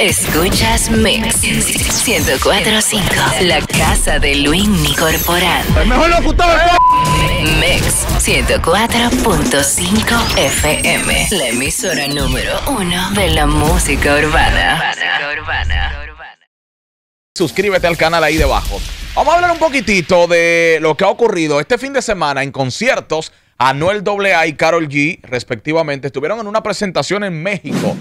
Escuchas Mix 1045, la casa de Luis Corporán. El mejor locutor Mix 104.5 FM, la emisora número uno de la música urbana. Suscríbete al canal ahí debajo. Vamos a hablar un poquitito de lo que ha ocurrido este fin de semana en conciertos. Anuel AA y Carol G, respectivamente, estuvieron en una presentación en México.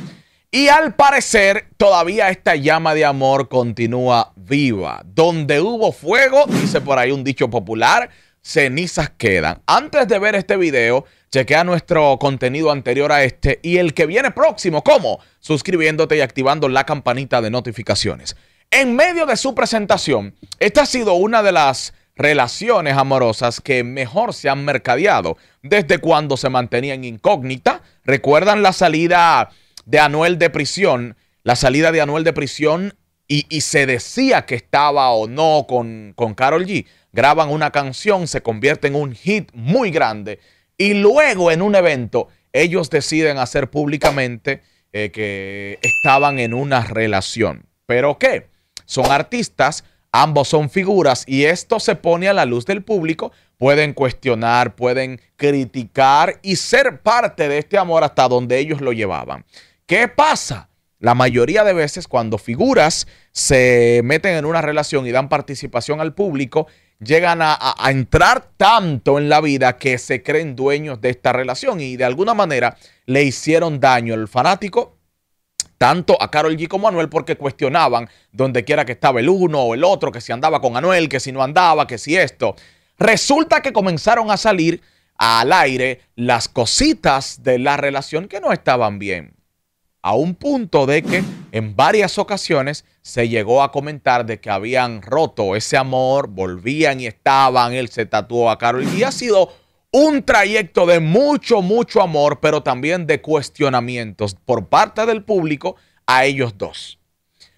Y al parecer, todavía esta llama de amor continúa viva. Donde hubo fuego, dice por ahí un dicho popular, cenizas quedan. Antes de ver este video, chequea nuestro contenido anterior a este y el que viene próximo. ¿Cómo? Suscribiéndote y activando la campanita de notificaciones. En medio de su presentación, esta ha sido una de las relaciones amorosas que mejor se han mercadeado desde cuando se mantenían incógnita. ¿Recuerdan la salida de Anuel de prisión, la salida de Anuel de prisión y, se decía que estaba o no con, con Carol G. Graban una canción, se convierte en un hit muy grande y luego en un evento ellos deciden hacer públicamente eh, que estaban en una relación. ¿Pero qué? Son artistas, ambos son figuras y esto se pone a la luz del público. Pueden cuestionar, pueden criticar y ser parte de este amor hasta donde ellos lo llevaban. ¿Qué pasa? La mayoría de veces cuando figuras se meten en una relación y dan participación al público, llegan a, entrar tanto en la vida que se creen dueños de esta relación y de alguna manera le hicieron daño al fanático, tanto a Carol G como a Anuel, porque cuestionaban donde quiera que estaba el uno o el otro, que si andaba con Anuel, que si no andaba, que si esto. Resulta que comenzaron a salir al aire las cositas de la relación que no estaban bien a un punto de que en varias ocasiones se llegó a comentar de que habían roto ese amor, volvían y estaban, él se tatuó a Carol y ha sido un trayecto de mucho, mucho amor, pero también de cuestionamientos por parte del público a ellos dos.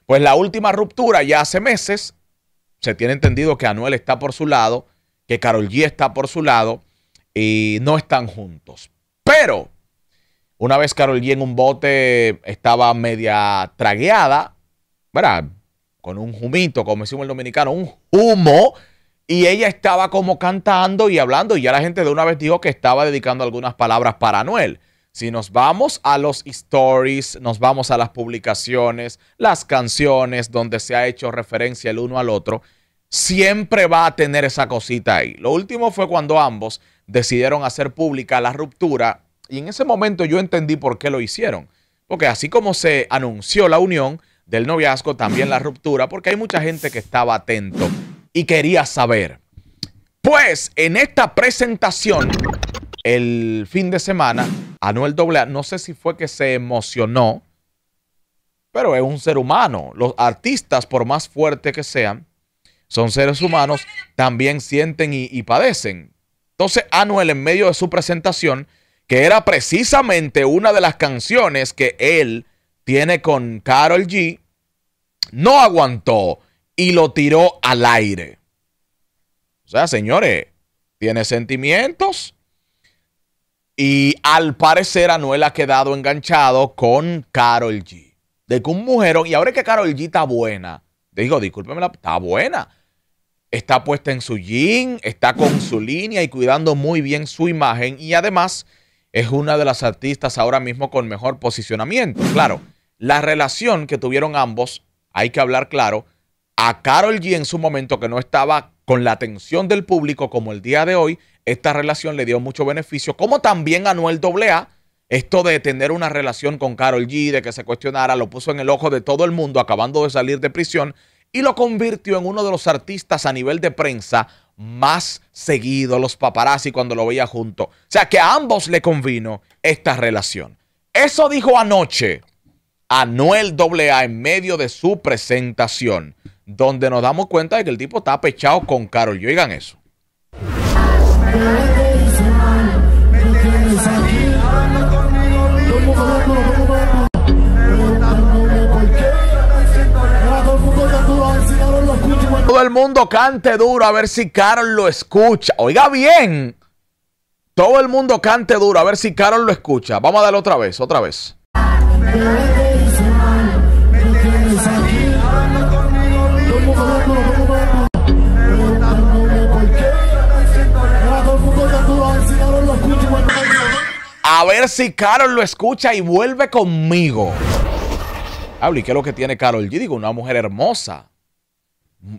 Pues la última ruptura ya hace meses, se tiene entendido que Anuel está por su lado, que Carol G está por su lado y no están juntos. Pero una vez Carol G en un bote estaba media tragueada, ¿verdad? Con un jumito, como decimos el dominicano, un humo. Y ella estaba como cantando y hablando. Y ya la gente de una vez dijo que estaba dedicando algunas palabras para Noel. Si nos vamos a los stories, nos vamos a las publicaciones, las canciones donde se ha hecho referencia el uno al otro, siempre va a tener esa cosita ahí. Lo último fue cuando ambos decidieron hacer pública la ruptura y en ese momento yo entendí por qué lo hicieron. Porque así como se anunció la unión del noviazgo, también la ruptura, porque hay mucha gente que estaba atento y quería saber. Pues en esta presentación, el fin de semana, Anuel Doblea, no sé si fue que se emocionó, pero es un ser humano. Los artistas, por más fuertes que sean, son seres humanos, también sienten y, y padecen. Entonces Anuel, en medio de su presentación, que era precisamente una de las canciones que él tiene con Carol G, no aguantó y lo tiró al aire. O sea, señores, tiene sentimientos. Y al parecer Anuel ha quedado enganchado con Carol G. De que un mujerón, y ahora que Carol G está buena, digo, discúlpeme, está buena. Está puesta en su jean, está con su línea y cuidando muy bien su imagen. Y además es una de las artistas ahora mismo con mejor posicionamiento. Claro, la relación que tuvieron ambos, hay que hablar claro, a Carol G en su momento que no estaba con la atención del público como el día de hoy, esta relación le dio mucho beneficio, como también a Noel Doblea, esto de tener una relación con Carol G, de que se cuestionara, lo puso en el ojo de todo el mundo acabando de salir de prisión y lo convirtió en uno de los artistas a nivel de prensa más seguido los paparazzi cuando lo veía junto. O sea que a ambos le convino esta relación. Eso dijo anoche a Noel AA en medio de su presentación, donde nos damos cuenta de que el tipo está pechado con Carol. Yo oigan eso. el mundo cante duro a ver si Carol lo escucha. Oiga bien. Todo el mundo cante duro a ver si Carol lo escucha. Vamos a darle otra vez, otra vez. A ver si Carol lo escucha y vuelve conmigo. Habla, ¿y qué es lo que tiene Carol Yo Digo, una mujer hermosa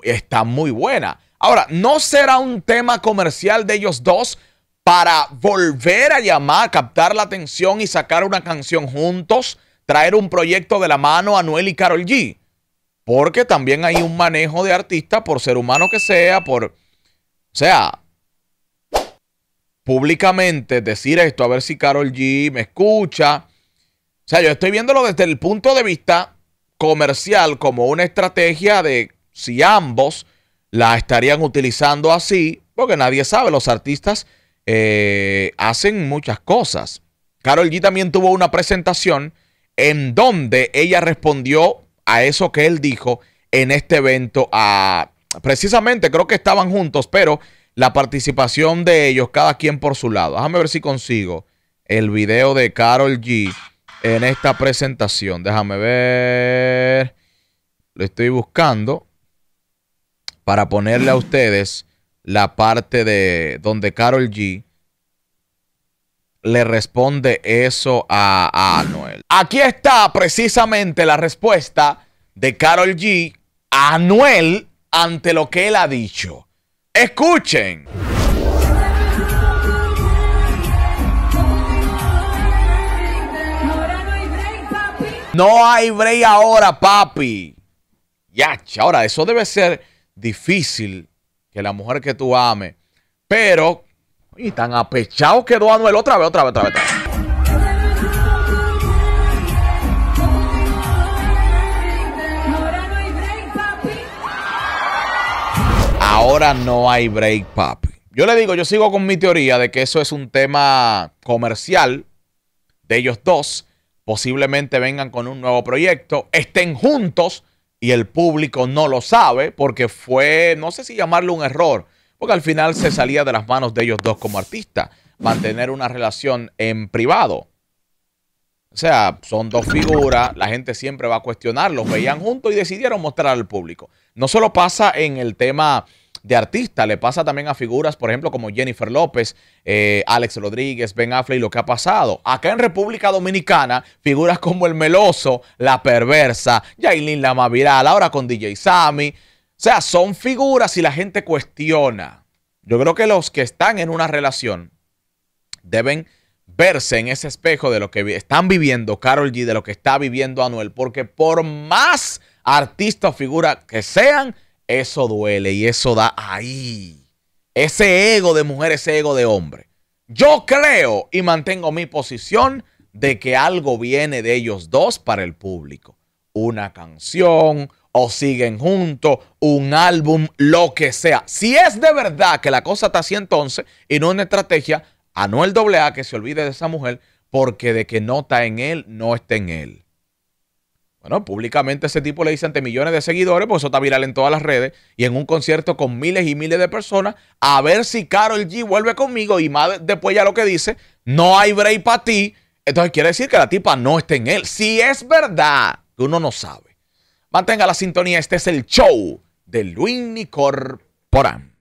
está muy buena. Ahora, ¿no será un tema comercial de ellos dos para volver a llamar, captar la atención y sacar una canción juntos? Traer un proyecto de la mano a Noel y Carol G. Porque también hay un manejo de artista, por ser humano que sea, por. O sea, públicamente decir esto, a ver si Carol G me escucha. O sea, yo estoy viéndolo desde el punto de vista comercial como una estrategia de si ambos la estarían utilizando así, porque nadie sabe, los artistas eh, hacen muchas cosas. Carol G también tuvo una presentación en donde ella respondió a eso que él dijo en este evento. A, precisamente creo que estaban juntos, pero la participación de ellos, cada quien por su lado. Déjame ver si consigo el video de Carol G en esta presentación. Déjame ver. Lo estoy buscando para ponerle a ustedes la parte de donde Carol G le responde eso a, Anuel. Aquí está precisamente la respuesta de Carol G a Anuel ante lo que él ha dicho. Escuchen. No hay break ahora, papi. Ya, ahora eso debe ser difícil que la mujer que tú ames. Pero, y tan apechado quedó Anuel otra otra vez, otra vez. Otra vez. Ahora no hay break, papi. Yo le digo, yo sigo con mi teoría de que eso es un tema comercial de ellos dos. Posiblemente vengan con un nuevo proyecto, estén juntos, y el público no lo sabe porque fue, no sé si llamarlo un error, porque al final se salía de las manos de ellos dos como artistas, mantener una relación en privado. O sea, son dos figuras, la gente siempre va a cuestionarlos, veían juntos y decidieron mostrar al público. No solo pasa en el tema de artista. Le pasa también a figuras, por ejemplo, como Jennifer López, eh, Alex Rodríguez, Ben Affleck, lo que ha pasado. Acá en República Dominicana, figuras como El Meloso, La Perversa, Yailin Lama Viral, ahora con DJ Sammy. O sea, son figuras y la gente cuestiona. Yo creo que los que están en una relación deben verse en ese espejo de lo que están viviendo Carol G, de lo que está viviendo Anuel, porque por más artista o figura que sean, eso duele y eso da ahí. Ese ego de mujer, ese ego de hombre. Yo creo y mantengo mi posición de que algo viene de ellos dos para el público. Una canción o siguen juntos, un álbum, lo que sea. Si es de verdad que la cosa está así entonces y no una estrategia, a Noel A que se olvide de esa mujer porque de que no está en él, no está en él públicamente ese tipo le dice ante millones de seguidores, pues eso está viral en todas las redes, y en un concierto con miles y miles de personas, a ver si Carol G vuelve conmigo y más después ya lo que dice, no hay break para ti. Entonces quiere decir que la tipa no está en él. Si es verdad, que uno no sabe. Mantenga la sintonía, este es el show de Luis Nicorporán.